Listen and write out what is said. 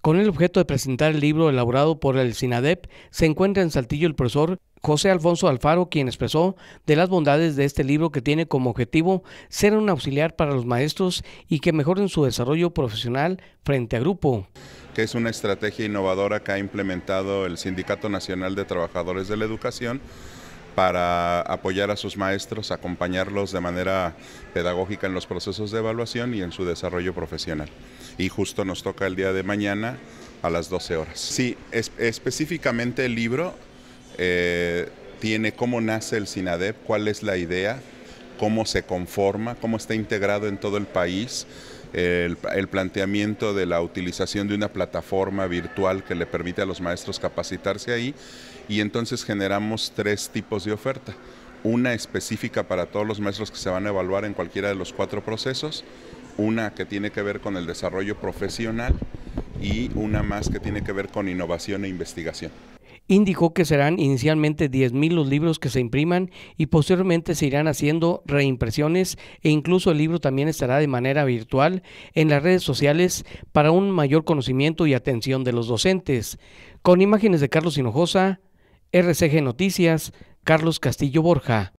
Con el objeto de presentar el libro elaborado por el SINADEP, se encuentra en Saltillo el profesor José Alfonso Alfaro, quien expresó de las bondades de este libro que tiene como objetivo ser un auxiliar para los maestros y que mejoren su desarrollo profesional frente a grupo. Que es una estrategia innovadora que ha implementado el Sindicato Nacional de Trabajadores de la Educación para apoyar a sus maestros, acompañarlos de manera pedagógica en los procesos de evaluación y en su desarrollo profesional. Y justo nos toca el día de mañana a las 12 horas. Sí, específicamente el libro eh, tiene cómo nace el SINADEP, cuál es la idea, cómo se conforma, cómo está integrado en todo el país el, planteamiento de la utilización de una plataforma virtual que le permite a los maestros capacitarse ahí y entonces generamos tres tipos de oferta. Una específica para todos los maestros que se van a evaluar en cualquiera de los cuatro procesos, una que tiene que ver con el desarrollo profesional y una más que tiene que ver con innovación e investigación indicó que serán inicialmente 10.000 los libros que se impriman y posteriormente se irán haciendo reimpresiones e incluso el libro también estará de manera virtual en las redes sociales para un mayor conocimiento y atención de los docentes. Con imágenes de Carlos Hinojosa, RCG Noticias, Carlos Castillo Borja.